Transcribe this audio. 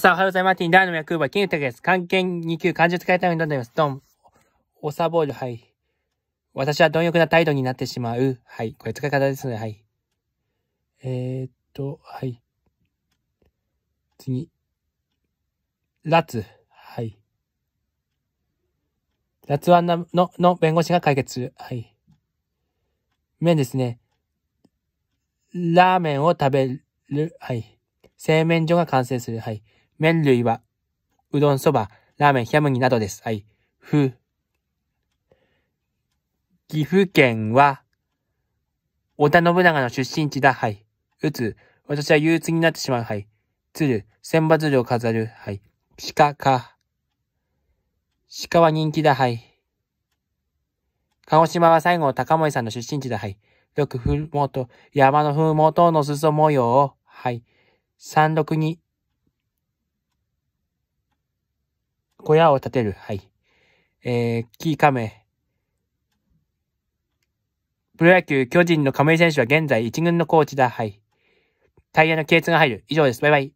さあ、おはようございます。ティンダーの役場、金武です。関係2級、漢字を使いたいようになっいます。ドン。おさぼる、はい。私は貪欲な態度になってしまう。はい。これ使い方ですで、はい。えー、っと、はい。次。ラツ。はい。ラツワの、の弁護士が解決する。はい。麺ですね。ラーメンを食べる。はい。製麺所が完成する。はい。麺類は、うどん、そば、ラーメン、ヒャムニなどです。はい。ふ。岐阜県は、織田信長の出身地だ。はい。うつ、私は憂鬱になってしまう。はい。鶴、千羽鶴を飾る。はい。鹿か。鹿は人気だ。はい。鹿児島は西郷隆盛さんの出身地だ。はい。六ふもと、山のふもとの裾模様を。はい。三六に、小屋を建てる。はい。えー、キーカメ。プロ野球巨人の亀井選手は現在一軍のコーチだ。はい。タイヤのースが入る。以上です。バイバイ。